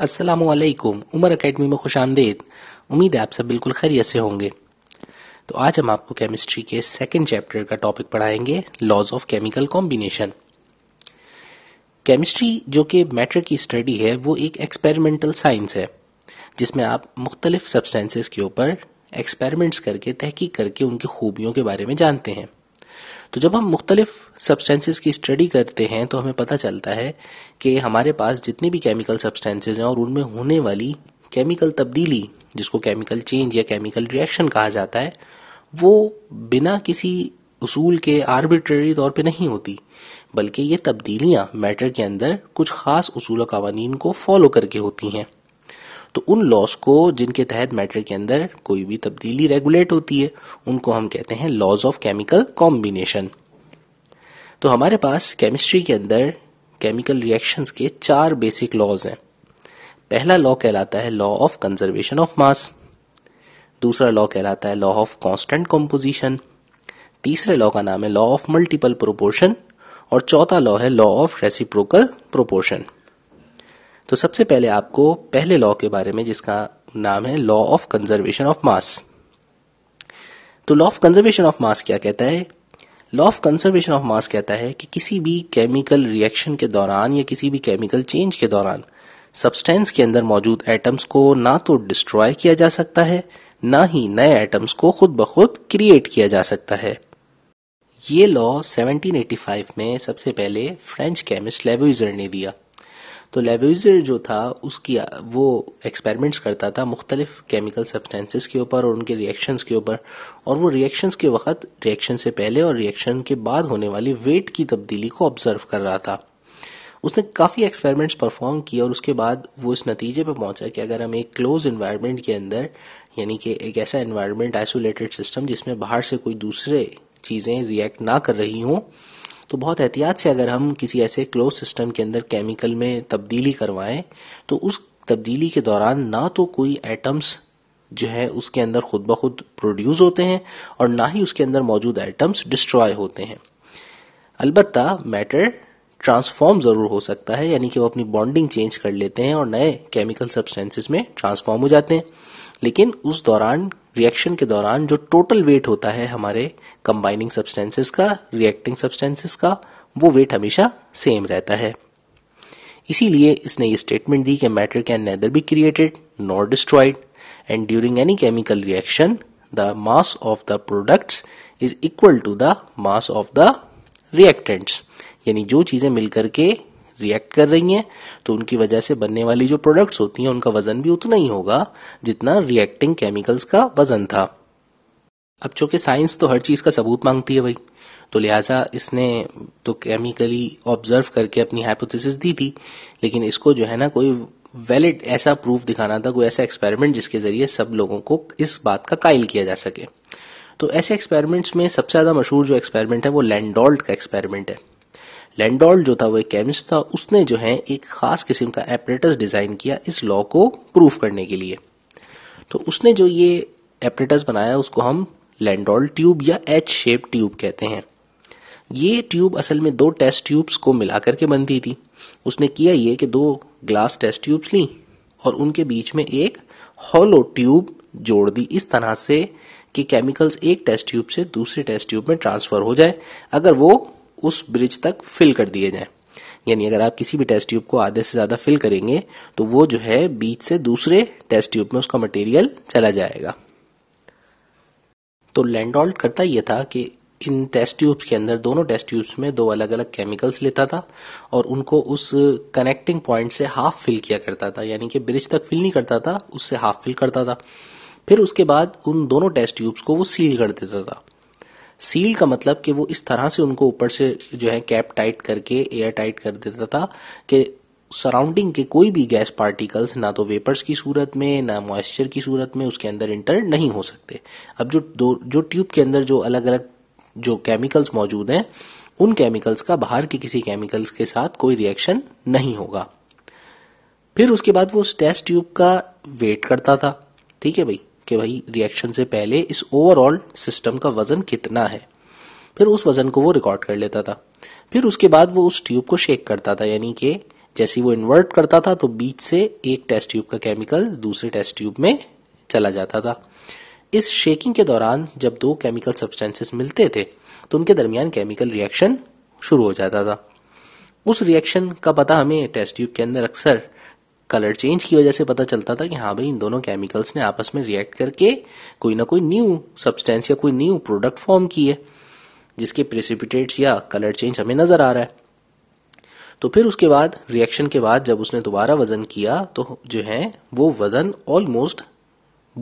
असलकुम उमर अकेडमी में खुश आमदेद उम्मीद है आप सब बिल्कुल खैरियत से होंगे तो आज हम आपको केमिस्ट्री के सेकेंड चैप्टर का टॉपिक पढ़ाएंगे laws of chemical combination chemistry जो कि मैटर की स्टडी है वो एक एक्सपेरिमेंटल साइंस है जिसमें आप मुख्तलिफ सब्सटेंसेस के ऊपर एक्सपेरिमेंट्स करके तहकीक करके उनकी खूबियों के बारे में जानते हैं तो जब हम मुख्तलिफ सब्सटेंसेस की स्टडी करते हैं तो हमें पता चलता है कि हमारे पास जितने भी केमिकल सब्सटेंसेज हैं और उनमें होने वाली केमिकल तब्दीली जिसको केमिकल चेंज या केमिकल रिएक्शन कहा जाता है वो बिना किसी उसूल के आर्बिट्रेरी तौर पे नहीं होती बल्कि ये तब्दीलियाँ मैटर के अंदर कुछ ख़ास उसूल कवानीन को फॉलो करके होती हैं तो उन लॉस को जिनके तहत मैटर के अंदर कोई भी तब्दीली रेगुलेट होती है उनको हम कहते हैं लॉज ऑफ केमिकल कॉम्बिनेशन तो हमारे पास केमिस्ट्री के अंदर केमिकल रिएक्शंस के चार बेसिक लॉज हैं पहला लॉ कहलाता है law of conservation of mass दूसरा लॉ कहलाता है लॉ ऑफ कांस्टेंट कंपोजिशन तीसरे लॉ का नाम है लॉ ऑफ मल्टीपल प्रोपोर्शन और चौथा लॉ है लॉ ऑफ रेसिप्रोकल प्रोपोर्शन तो सबसे पहले आपको पहले लॉ के बारे में जिसका नाम है law of conservation of mass तो law of conservation of mass क्या कहता है law of conservation of mass कहता है कि किसी भी केमिकल रिएक्शन के दौरान या किसी भी केमिकल चेंज के दौरान सब्सटेंस के अंदर मौजूद एटम्स को ना तो डिस्ट्रॉय किया जा सकता है ना ही नए एटम्स को खुद ब खुद क्रिएट किया जा सकता है ये लॉ 1785 में सबसे पहले फ्रेंच केमिस्ट लेवर ने दिया तो लेवेजर जो था उसकी वो एक्सपेरिमेंट्स करता था मुख्तलिफ केमिकल सब्सटेंसेस के ऊपर और उनके रिएक्शंस के ऊपर और वो रिएक्शंस के वक्त रिएक्शन से पहले और रिएक्शन के बाद होने वाली वेट की तब्दीली को ऑब्जर्व कर रहा था उसने काफ़ी एक्सपेरिमेंट्स परफॉर्म किए और उसके बाद वो इस नतीजे पर पहुंचा कि अगर हम एक क्लोज इन्वायरमेंट के अंदर यानी कि एक ऐसा इन्वायरमेंट आइसोलेटेड सिस्टम जिसमें बाहर से कोई दूसरे चीज़ें रिएक्ट ना कर रही हों तो बहुत एहतियात से अगर हम किसी ऐसे क्लोज सिस्टम के अंदर केमिकल में तब्दीली करवाएं तो उस तब्दीली के दौरान ना तो कोई एटम्स जो है उसके अंदर खुद ब खुद प्रोड्यूस होते हैं और ना ही उसके अंदर मौजूद एटम्स डिस्ट्रॉय होते हैं अलबत् मैटर ट्रांसफॉर्म ज़रूर हो सकता है यानी कि वो अपनी बॉन्डिंग चेंज कर लेते हैं और नए केमिकल सब्सटेंसेस में ट्रांसफॉर्म हो जाते हैं लेकिन उस दौरान रिएक्शन के दौरान जो टोटल वेट होता है हमारे कंबाइनिंग सब्सटेंसेस का रिएक्टिंग सब्सटेंसेस का वो वेट हमेशा सेम रहता है इसीलिए इसने ये स्टेटमेंट दी कि matter can neither be created not destroyed and during any chemical reaction the mass of the products is equal to the mass of the reactants यानी जो चीज़ें मिलकर के रिएक्ट कर रही हैं तो उनकी वजह से बनने वाली जो प्रोडक्ट्स होती हैं उनका वजन भी उतना ही होगा जितना रिएक्टिंग केमिकल्स का वजन था अब चूंकि साइंस तो हर चीज़ का सबूत मांगती है भाई तो लिहाजा इसने तो केमिकली ऑब्जर्व करके अपनी हाइपोथेसिस दी थी लेकिन इसको जो है ना कोई वैलिड ऐसा प्रूफ दिखाना था कोई ऐसा एक्सपेरिमेंट जिसके ज़रिए सब लोगों को इस बात का कायल किया जा सके तो ऐसे एक्सपेरिमेंट्स में सबसे ज़्यादा मशहूर जो एक्सपेरिमेंट है वो लैंडोल्ट का एक्सपेरिमेंट है लैंडॉल जो था वो एक केमिस्ट था उसने जो है एक खास किस्म का एपरेटस डिजाइन किया इस लॉ को प्रूफ करने के लिए तो उसने जो ये एपरेटस बनाया उसको हम लैंडोल ट्यूब या एच शेप ट्यूब कहते हैं ये ट्यूब असल में दो टेस्ट ट्यूब्स को मिला करके बनती थी उसने किया ये कि दो ग्लास टेस्ट ट्यूब्स ली और उनके बीच में एक हॉलो ट्यूब जोड़ दी इस तरह से कि केमिकल्स एक टेस्ट ट्यूब से दूसरे टेस्ट ट्यूब में ट्रांसफर हो जाए अगर वो उस ब्रिज तक फिल कर दिए जाए यानी अगर आप किसी भी टेस्ट ट्यूब को आधे से ज़्यादा फिल करेंगे तो वो जो है बीच से दूसरे टेस्ट ट्यूब में उसका मटेरियल चला जाएगा तो लैंडॉल्ट करता यह था कि इन टेस्ट ट्यूब्स के अंदर दोनों टेस्ट ट्यूब्स में दो अलग अलग केमिकल्स लेता था और उनको उस कनेक्टिंग पॉइंट से हाफ फिल किया करता था यानी कि ब्रिज तक फिल नहीं करता था उससे हाफ फिल करता था फिर उसके बाद उन दोनों टेस्ट ट्यूब्स को वो सील कर देता था सील्ड का मतलब कि वो इस तरह से उनको ऊपर से जो है कैप टाइट करके एयर टाइट कर देता था कि सराउंडिंग के कोई भी गैस पार्टिकल्स ना तो वेपर्स की सूरत में ना मॉइस्चर की सूरत में उसके अंदर इंटर नहीं हो सकते अब जो दो जो ट्यूब के अंदर जो अलग अलग जो केमिकल्स मौजूद हैं उन केमिकल्स का बाहर के किसी केमिकल्स के साथ कोई रिएक्शन नहीं होगा फिर उसके बाद वो उस टेस्ट ट्यूब का वेट करता था ठीक है भाई कि भाई रिएक्शन से पहले इस ओवरऑल सिस्टम का वजन कितना है फिर उस वजन को वो रिकॉर्ड कर लेता था फिर उसके बाद वो उस ट्यूब को शेक करता था यानी कि जैसे वो इन्वर्ट करता था तो बीच से एक टेस्ट ट्यूब का केमिकल दूसरे टेस्ट ट्यूब में चला जाता था इस शेकिंग के दौरान जब दो केमिकल सब्सटेंसेस मिलते थे तो उनके दरमियान केमिकल रिएक्शन शुरू हो जाता था उस रिएक्शन का पता हमें टेस्ट ट्यूब के अंदर अक्सर कलर चेंज की वजह से पता चलता था कि हाँ भाई इन दोनों केमिकल्स ने आपस में रिएक्ट करके कोई ना कोई न्यू सब्सटेंस या कोई न्यू प्रोडक्ट फॉर्म की है जिसके प्रेसिपिटेट्स या कलर चेंज हमें नज़र आ रहा है तो फिर उसके बाद रिएक्शन के बाद जब उसने दोबारा वज़न किया तो जो है वो वज़न ऑलमोस्ट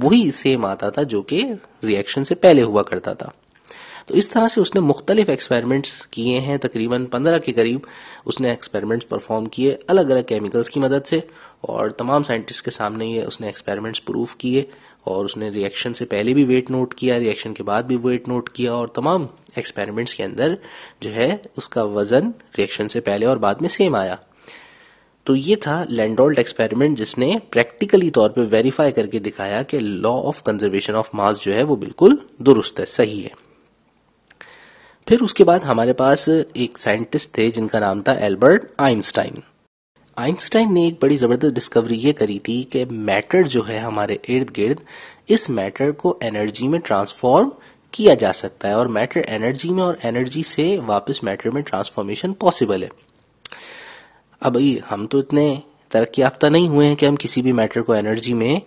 वही सेम आता था जो कि रिएक्शन से पहले हुआ करता था तो इस तरह से उसने मुख्तलिफ एक्सपेरिमेंट्स किए हैं तकरीबन पंद्रह के करीब उसने एक्सपेरिमेंट्स परफॉर्म किए अलग अलग केमिकल्स की मदद से और तमाम साइंटिस्ट के सामने ये उसने एक्सपेरिमेंट्स प्रूफ किए और उसने रिएक्शन से पहले भी वेट नोट किया रिएक्शन के बाद भी वेट नोट किया और तमाम एक्सपेरिमेंट्स के अंदर जो है उसका वजन रिएक्शन से पहले और बाद में सेम आया तो ये था लैंडोल्ट एक्सपेरिमेंट जिसने प्रैक्टिकली तौर पे वेरीफाई करके दिखाया कि law of conservation of mass जो है वो बिल्कुल दुरुस्त है सही है फिर उसके बाद हमारे पास एक साइंटिस्ट थे जिनका नाम था एल्बर्ट आइंस्टाइन आइंस्टाइन ने एक बड़ी ज़बरदस्त डिस्कवरी ये करी थी कि मैटर जो है हमारे इर्द गिर्द इस मैटर को एनर्जी में ट्रांसफॉर्म किया जा सकता है और मैटर एनर्जी में और एनर्जी से वापस मैटर में ट्रांसफॉर्मेशन पॉसिबल है अब भाई हम तो इतने तरक्की याफ्ता नहीं हुए हैं कि हम किसी भी मैटर को एनर्जी में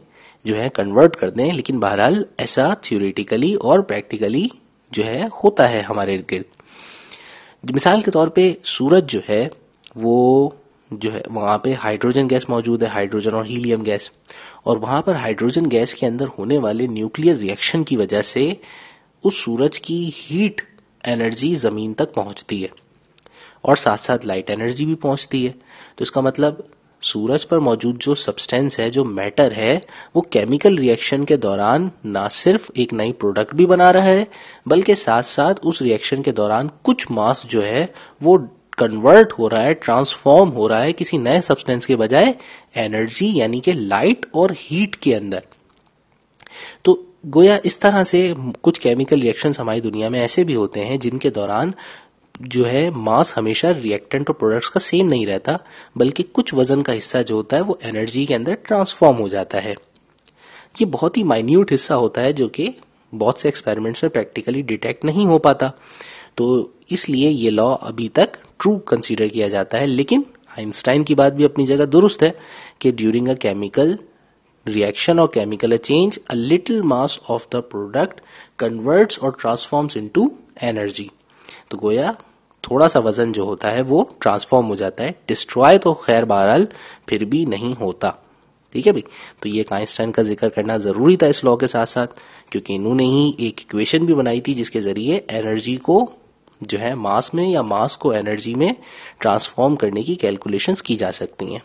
जो है कन्वर्ट कर दें लेकिन बहरहाल ऐसा थ्योरेटिकली और प्रैक्टिकली जो है होता है हमारे इर्द गिर्द मिसाल के तौर पे सूरज जो है वो जो है वहाँ पे हाइड्रोजन गैस मौजूद है हाइड्रोजन और हीलियम गैस और वहाँ पर हाइड्रोजन गैस के अंदर होने वाले न्यूक्लियर रिएक्शन की वजह से उस सूरज की हीट एनर्जी ज़मीन तक पहुँचती है और साथ साथ लाइट एनर्जी भी पहुँचती है तो इसका मतलब सूरज पर मौजूद जो सब्सटेंस है जो मैटर है वो केमिकल रिएक्शन के दौरान ना सिर्फ एक नई प्रोडक्ट भी बना रहा है बल्कि साथ साथ उस रिएक्शन के दौरान कुछ मास जो है वो कन्वर्ट हो रहा है ट्रांसफॉर्म हो रहा है किसी नए सब्सटेंस के बजाय एनर्जी यानी कि लाइट और हीट के अंदर तो गोया इस तरह से कुछ केमिकल रिएक्शंस हमारी दुनिया में ऐसे भी होते हैं जिनके दौरान जो है मास हमेशा रिएक्टेंट और प्रोडक्ट्स का सेम नहीं रहता बल्कि कुछ वजन का हिस्सा जो होता है वो एनर्जी के अंदर ट्रांसफॉर्म हो जाता है ये बहुत ही माइन्यूट हिस्सा होता है जो कि बहुत से एक्सपेरिमेंट्स में प्रैक्टिकली डिटेक्ट नहीं हो पाता तो इसलिए ये लॉ अभी तक ट्रू कंसिडर किया जाता है लेकिन आइंस्टाइन की बात भी अपनी जगह दुरुस्त है कि ड्यूरिंग अ केमिकल रिएक्शन और chemical a change a little mass of the product converts और ट्रांसफॉर्म्स इनटू एनर्जी तो गोया थोड़ा सा वजन जो होता है वो ट्रांसफॉर्म हो जाता है डिस्ट्रॉय तो खैर बहरहाल फिर भी नहीं होता ठीक है भाई तो ये आइंस्टाइन का जिक्र करना ज़रूरी था इस लॉ के साथ साथ क्योंकि इन्होंने ही एक इक्वेशन भी बनाई थी जिसके ज़रिए एनर्जी को जो है मास में या मास को एनर्जी में ट्रांसफॉर्म करने की कैलकुलेशंस की जा सकती हैं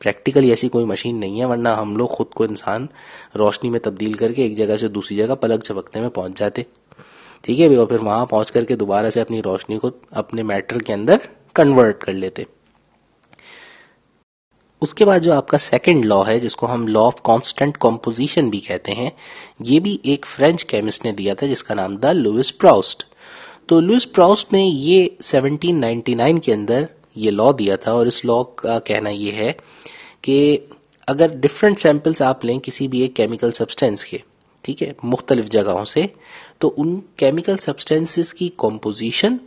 प्रैक्टिकली ऐसी कोई मशीन नहीं है वरना हम लोग खुद को इंसान रोशनी में तब्दील करके एक जगह से दूसरी जगह पलक झपकते में पहुंच जाते ठीक है और फिर वहां पहुंच करके दोबारा से अपनी रोशनी को अपने मैटर के अंदर कन्वर्ट कर लेते उसके बाद जो आपका सेकंड लॉ है जिसको हम लॉ ऑफ कांस्टेंट कॉम्पोजिशन भी कहते हैं ये भी एक फ्रेंच केमिस्ट ने दिया था जिसका नाम था लुइस प्राउस्ट तो लुइस प्राउस्ट ने ये 1799 के अंदर ये लॉ दिया था और इस लॉ का कहना ये है कि अगर डिफरेंट सैंपल्स आप लें किसी भी एक केमिकल सब्सटेंस के ठीक है मुख्तलिफ जगहों से तो उन केमिकल सब्सटेंसेस की कॉम्पोजिशन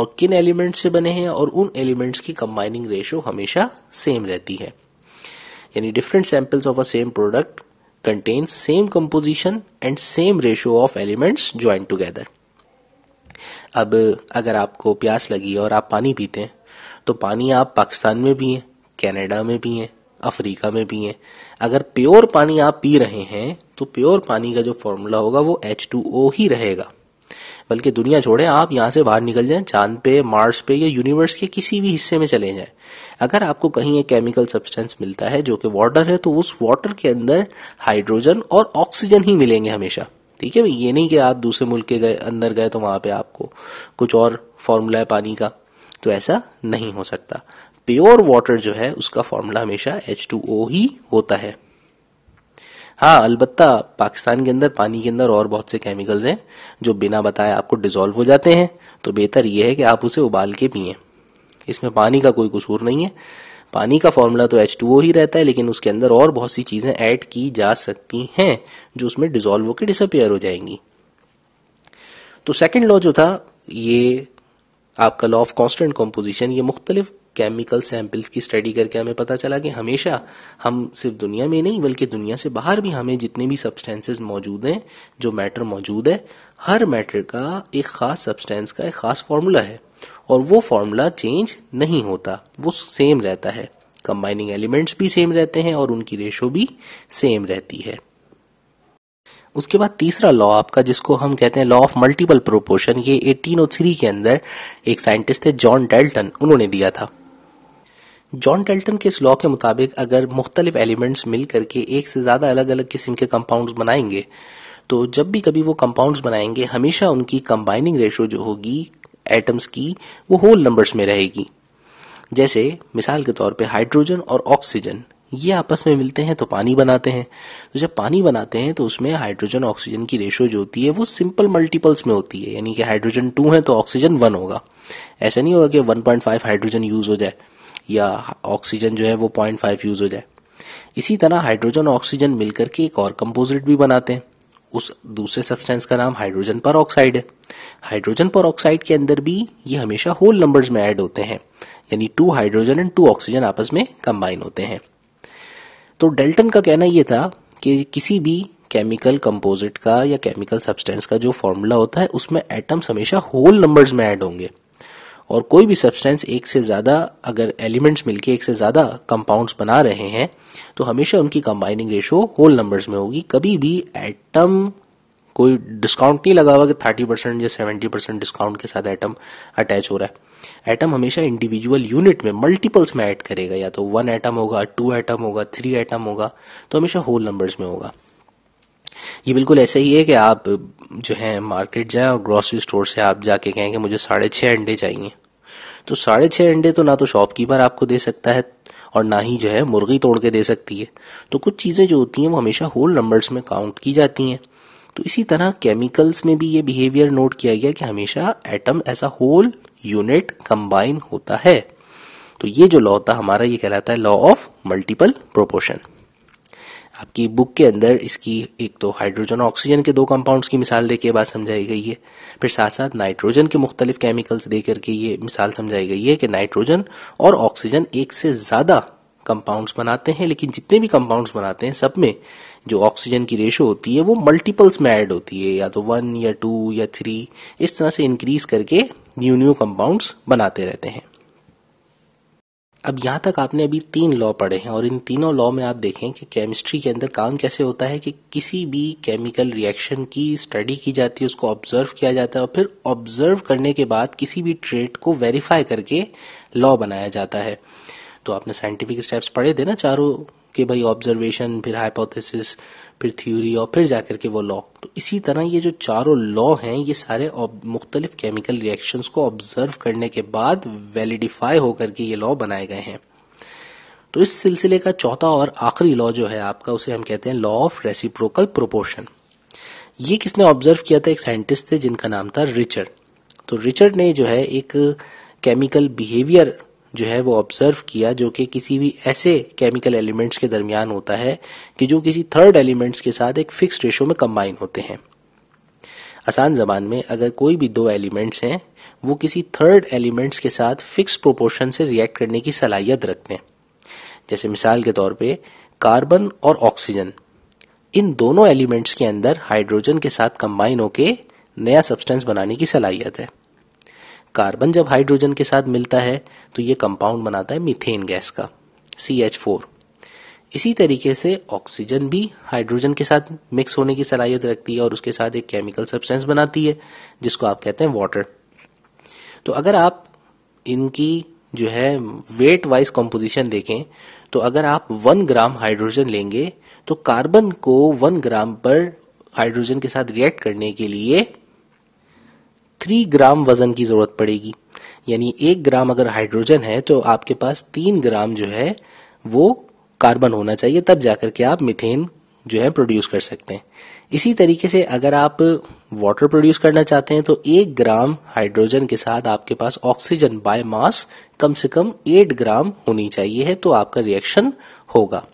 और किन एलिमेंट से बने हैं और उन एलिमेंट्स की कंबाइनिंग रेशो हमेशा सेम रहती है यानी different samples of a same product contain same composition and same ratio of elements join together अब अगर आपको प्यास लगी और आप पानी पीते हैं तो पानी आप पाकिस्तान में भी हैं कनाडा में भी हैं अफ्रीका में पिए अगर प्योर पानी आप पी रहे हैं तो प्योर पानी का जो फॉर्मूला होगा वो एच टू ओ ही रहेगा बल्कि दुनिया छोड़े आप यहाँ से बाहर निकल जाएं चांद पे मार्स पे या यूनिवर्स के किसी भी हिस्से में चले जाएं अगर आपको कहीं एक केमिकल सब्सटेंस मिलता है जो कि वाटर है तो उस वाटर के अंदर हाइड्रोजन और ऑक्सीजन ही मिलेंगे हमेशा ठीक है ये नहीं कि आप दूसरे मुल्क के गए अंदर गए तो वहाँ पे आपको कुछ और फॉर्मूला है पानी का तो ऐसा नहीं हो सकता प्योर वाटर जो है उसका फॉर्मूला हमेशा एच ही होता है हाँ अलबत्ता पाकिस्तान के अंदर पानी के अंदर और बहुत से केमिकल्स हैं जो बिना बताए आपको डिजोल्व हो जाते हैं तो बेहतर यह है कि आप उसे उबाल के पिए इसमें पानी का कोई कसूर नहीं है पानी का फॉर्मूला तो एच ही रहता है लेकिन उसके अंदर और बहुत सी चीज़ें ऐड की जा सकती हैं जो उसमें डिजोल्व होकर डिसअपेयर हो जाएंगी तो सेकेंड लॉ जो था ये आपका लॉ ऑफ कॉन्स्टेंट कॉम्पोजिशन ये मुख्तलिफ केमिकल सैम्पल्स की स्टडी करके हमें पता चला कि हमेशा हम सिर्फ दुनिया में नहीं बल्कि दुनिया से बाहर भी हमें जितने भी सब्सटेंसेस मौजूद हैं जो मैटर मौजूद है हर मैटर का एक ख़ास सब्सटेंस का एक ख़ास फार्मूला है और वो फार्मूला चेंज नहीं होता वो सेम रहता है कंबाइनिंग एलिमेंट्स भी सेम रहते हैं और उनकी रेशो भी सेम रहती है उसके बाद तीसरा लॉ आपका जिसको हम कहते हैं लॉ ऑफ मल्टीपल प्रोपोर्शन ये 1803 के अंदर एक साइंटिस्ट थे जॉन डेल्टन उन्होंने दिया था जॉन डेल्टन के इस लॉ के मुताबिक अगर मुख्तलिफ एलिमेंट्स मिल करके एक से ज़्यादा अलग अलग किस्म के कंपाउंड्स बनाएंगे तो जब भी कभी वो कंपाउंड्स बनाएंगे हमेशा उनकी कंबाइनिंग रेशो जो होगी एटम्स की वो होल नंबर्स में रहेगी जैसे मिसाल के तौर पे हाइड्रोजन और ऑक्सीजन ये आपस में मिलते हैं तो पानी बनाते हैं तो जब पानी बनाते हैं तो उसमें हाइड्रोजन ऑक्सीजन की रेशो जो होती है वो सिंपल मल्टीपल्स में होती है यानी कि हाइड्रोजन टू है तो ऑक्सीजन वन होगा ऐसा नहीं होगा कि one point five hydrogen use हो जाए या ऑक्सीजन जो है वो पॉइंट फाइव यूज हो जाए इसी तरह हाइड्रोजन ऑक्सीजन मिलकर के एक और कंपोजिट भी बनाते हैं उस दूसरे सब्सटेंस का नाम हाइड्रोजन पर ऑक्साइड है हाइड्रोजन पर ऑक्साइड के अंदर भी ये हमेशा होल नंबर्स में ऐड होते हैं यानी two hydrogen and two oxygen आपस में कंबाइन होते हैं तो डेल्टन का कहना यह था कि किसी भी केमिकल कंपोजिट का या केमिकल सब्सटेंस का जो फॉर्मूला होता है उसमें एटम्स हमेशा होल नंबर्स में ऐड होंगे और कोई भी सब्सटेंस एक से ज़्यादा अगर एलिमेंट्स मिलके एक से ज़्यादा कंपाउंड्स बना रहे हैं तो हमेशा उनकी कंबाइनिंग रेशो होल नंबर्स में होगी कभी भी एटम कोई डिस्काउंट नहीं लगा हुआ कि थर्टी परसेंट या सेवेंटी परसेंट डिस्काउंट के साथ एटम अटैच हो रहा है एटम हमेशा इंडिविजुअल यूनिट में मल्टीपल्स में ऐड करेगा या तो वन एटम होगा टू एटम होगा थ्री एटम होगा तो हमेशा होल नंबर्स में होगा ये बिल्कुल ऐसे ही है कि आप जो है मार्केट जाएं और ग्रॉसरी स्टोर से आप जाके कहें कि मुझे साढ़े छः अंडे चाहिए तो साढ़े छः अंडे तो ना तो शॉपकीपर आपको दे सकता है और ना ही जो है मुर्गी तोड़ के दे सकती है तो कुछ चीज़ें जो होती हैं वो हमेशा होल नंबर्स में काउंट की जाती हैं तो इसी तरह केमिकल्स में भी ये बिहेवियर नोट किया गया कि हमेशा एटम ऐसा होल यूनिट कंबाइन होता है तो ये जो लॉ है हमारा ये कहलाता है लॉ ऑफ मल्टीपल प्रोपोर्शन आपकी बुक के अंदर इसकी एक तो हाइड्रोजन ऑक्सीजन के दो कंपाउंड्स की मिसाल दे के बात समझाई गई है फिर साथ साथ नाइट्रोजन के मुख्तलिफ केमिकल्स दे करके ये मिसाल समझाई गई है कि नाइट्रोजन और ऑक्सीजन एक से ज़्यादा कंपाउंड्स बनाते हैं लेकिन जितने भी कंपाउंड्स बनाते हैं सब में जो ऑक्सीजन की रेशो होती है वो मल्टीपल्स में ऐड होती है या तो वन या टू या थ्री इस तरह से इंक्रीज करके न्यू न्यू कंपाउंड्स बनाते रहते हैं अब यहां तक आपने अभी तीन लॉ पढ़े हैं और इन तीनों लॉ में आप देखें कि केमिस्ट्री के अंदर काम कैसे होता है कि किसी भी केमिकल रिएक्शन की स्टडी की जाती है उसको ऑब्जर्व किया जाता है और फिर ऑब्जर्व करने के बाद किसी भी ट्रेट को वेरीफाई करके लॉ बनाया जाता है तो आपने साइंटिफिक स्टेप्स पढ़े थे ना चारों के भाई ऑब्जर्वेशन फिर हाइपोथेसिस फिर थ्योरी और फिर जाकर के वो लॉ तो इसी तरह ये जो चारों लॉ हैं ये सारे मुख्तलिफ केमिकल रिएक्शंस को ऑब्जर्व करने के बाद वैलिडिफाई होकर के ये लॉ बनाए गए हैं तो इस सिलसिले का चौथा और आखिरी लॉ जो है आपका उसे हम कहते हैं लॉ ऑफ रेसिप्रोकल प्रोपोर्शन ये किसने ऑब्जर्व किया था एक साइंटिस्ट थे जिनका नाम था रिचर्ड तो रिचर्ड ने जो है एक केमिकल बिहेवियर जो है वो ऑब्जर्व किया जो कि किसी भी ऐसे केमिकल एलिमेंट्स के दरमियान होता है कि जो किसी थर्ड एलिमेंट्स के साथ एक फिक्स रेशो में कंबाइन होते हैं आसान जबान में अगर कोई भी दो एलिमेंट्स हैं वो किसी थर्ड एलिमेंट्स के साथ फिक्स प्रोपोर्शन से रिएक्ट करने की सलाहियत रखते हैं जैसे मिसाल के तौर पे कार्बन और ऑक्सीजन इन दोनों एलिमेंट्स के अंदर हाइड्रोजन के साथ कंबाइन होकर नया सब्सटेंस बनाने की सलाहियत है कार्बन जब हाइड्रोजन के साथ मिलता है तो ये कंपाउंड बनाता है मीथेन गैस का सी एच फोर इसी तरीके से ऑक्सीजन भी हाइड्रोजन के साथ मिक्स होने की सलाहियत रखती है और उसके साथ एक केमिकल सब्सटेंस बनाती है जिसको आप कहते हैं वाटर तो अगर आप इनकी जो है वेट वाइज कंपोजिशन देखें तो अगर आप वन ग्राम हाइड्रोजन लेंगे तो कार्बन को वन ग्राम पर हाइड्रोजन के साथ रिएक्ट करने के लिए थ्री ग्राम वजन की ज़रूरत पड़ेगी यानी एक ग्राम अगर हाइड्रोजन है तो आपके पास तीन ग्राम जो है वो कार्बन होना चाहिए तब जाकर के आप मिथेन जो है प्रोड्यूस कर सकते हैं इसी तरीके से अगर आप वाटर प्रोड्यूस करना चाहते हैं तो एक ग्राम हाइड्रोजन के साथ आपके पास ऑक्सीजन बाय मास कम से कम एट ग्राम होनी चाहिए है तो आपका रिएक्शन होगा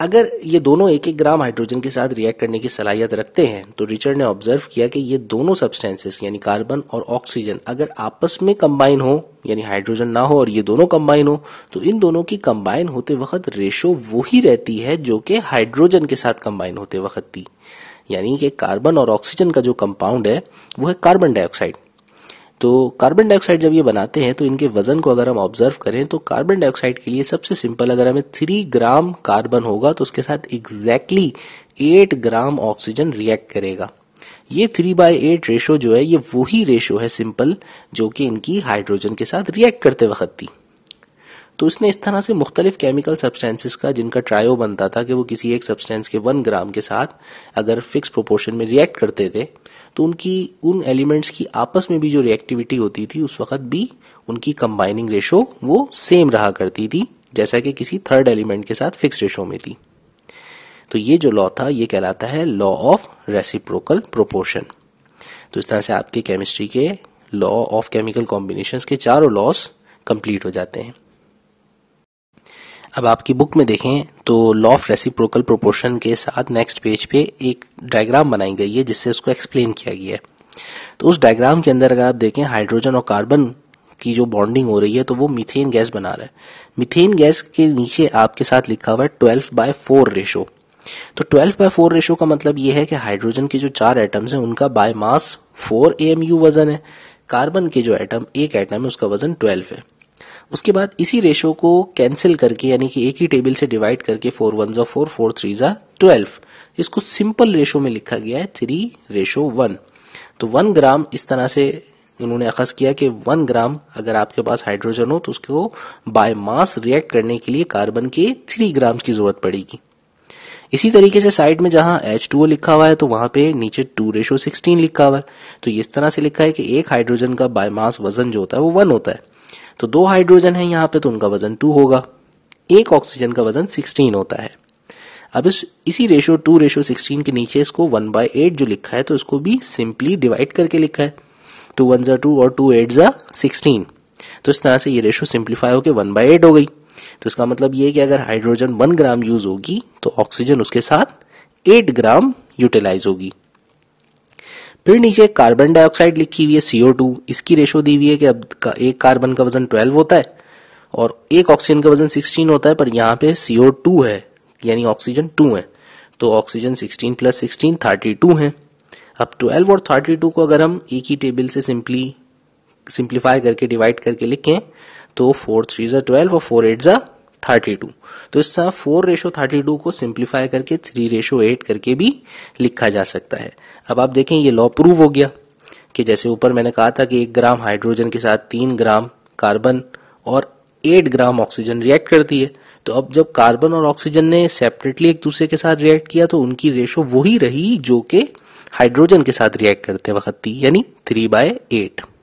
अगर ये दोनों एक एक ग्राम हाइड्रोजन के साथ रिएक्ट करने की सलाहियत रखते हैं तो रिचर्ड ने ऑब्जर्व किया कि ये दोनों सब्सटेंसेस यानी कार्बन और ऑक्सीजन अगर आपस में कंबाइन हो यानी हाइड्रोजन ना हो और ये दोनों कंबाइन हो तो इन दोनों की कंबाइन होते वक्त रेशो वो ही रहती है जो कि हाइड्रोजन के साथ कंबाइन होते वक्त थी यानी कि कार्बन और ऑक्सीजन का जो कंपाउंड है वो है कार्बन डाइऑक्साइड तो कार्बन डाइऑक्साइड जब ये बनाते हैं तो इनके वजन को अगर हम ऑब्जर्व करें तो कार्बन डाइऑक्साइड के लिए सबसे सिंपल अगर हमें थ्री ग्राम कार्बन होगा तो उसके साथ exactly eight gram oxygen react करेगा ये थ्री बाई एट रेशो जो है ये वही रेशो है सिंपल जो कि इनकी हाइड्रोजन के साथ रिएक्ट करते वक्त थी तो इसने इस तरह से मुख्तलिफ केमिकल सब्सटेंसेस का जिनका ट्रायो बनता था कि वो किसी एक सब्सटेंस के वन ग्राम के साथ अगर फिक्स प्रोपोर्शन में रिएक्ट करते थे तो उनकी उन एलिमेंट्स की आपस में भी जो रिएक्टिविटी होती थी उस वक्त भी उनकी कंबाइनिंग रेशो वो सेम रहा करती थी जैसा कि किसी थर्ड एलिमेंट के साथ फिक्स रेशो में थी तो ये जो लॉ था ये कहलाता है लॉ ऑफ रेसिप्रोकल प्रोपोर्शन तो इस तरह से आपके केमिस्ट्री के लॉ ऑफ केमिकल कॉम्बिनेशन के चारों लॉस कंप्लीट हो जाते हैं अब आपकी बुक में देखें तो लॉ ऑफ रेसिप्रोकल प्रोपोर्शन के साथ नेक्स्ट पेज पे एक डायग्राम बनाई गई है जिससे उसको एक्सप्लेन किया गया है तो उस डायग्राम के अंदर अगर आप देखें हाइड्रोजन और कार्बन की जो बॉन्डिंग हो रही है तो वो मीथेन गैस बना रहा है मीथेन गैस के नीचे आपके साथ लिखा हुआ है ट्वेल्व बाय फोर रेशो तो ट्वेल्व बाय फोर रेशो का मतलब ये है कि हाइड्रोजन के जो चार एटम्स हैं उनका बाय मास फोर ए वजन है कार्बन के जो एटम एक एटम है उसका वजन ट्वेल्व है उसके बाद इसी रेशो को कैंसिल करके यानी कि एक ही टेबल से डिवाइड करके फोर वन ज़ा फोर फोर थ्री ज़ा ट्वेल्व इसको सिंपल रेशो में लिखा गया है थ्री रेशो वन तो वन ग्राम इस तरह से उन्होंने अखज किया कि वन ग्राम अगर आपके पास हाइड्रोजन हो तो उसको बाय मास रिएक्ट करने के लिए कार्बन के थ्री ग्राम की जरूरत पड़ेगी इसी तरीके से साइड में जहां H2O लिखा हुआ है तो वहां पे नीचे टू रेशो सिक्सटीन लिखा हुआ है तो इस तरह से लिखा है कि एक हाइड्रोजन का बायमास वजन जो होता है वो वन होता है तो दो हाइड्रोजन है यहाँ पे तो उनका वजन टू होगा एक ऑक्सीजन का वजन सिक्सटीन होता है अब इस इसी रेशो टू रेशो सिक्सटीन के नीचे इसको वन बाई एट जो लिखा है तो इसको भी सिंपली डिवाइड करके लिखा है टू वन ज़ा टू और टू एट ज़ा सिक्सटीन तो इस तरह से ये रेशो सिंप्लीफाई होकर वन बाई एट हो गई तो इसका मतलब ये है कि अगर हाइड्रोजन वन ग्राम यूज होगी तो ऑक्सीजन उसके साथ एट ग्राम यूटिलाइज होगी फिर नीचे कार्बन डाइऑक्साइड लिखी हुई है सीओ टू इसकी रेशो दी हुई है कि अब का एक कार्बन का वजन ट्वेल्व होता है और एक ऑक्सीजन का वजन सिक्सटीन होता है पर यहाँ पे सीओ टू है यानी ऑक्सीजन टू है तो oxygen sixteen plus sixteen thirty two है अब ट्वेल्व और थर्टी टू को अगर हम एक ही टेबल से सिंपली सिंप्लीफाई करके डिवाइड करके लिखें तो फोर थ्री जो ट्वेल्व और फोर एट ज़ा थर्टी टू तो इस तरह फोर रेशो थर्टी टू को सिंप्लीफाई करके थ्री रेशो एट करके भी लिखा जा सकता है अब आप देखें ये लॉ प्रूव हो गया कि जैसे ऊपर मैंने कहा था कि एक ग्राम हाइड्रोजन के साथ तीन ग्राम कार्बन और एट ग्राम ऑक्सीजन रिएक्ट करती है तो अब जब कार्बन और ऑक्सीजन ने सेपरेटली एक दूसरे के साथ रिएक्ट किया तो उनकी रेशो वही रही जो कि हाइड्रोजन के साथ रिएक्ट करते वक्त थी यानी थ्री बाय एट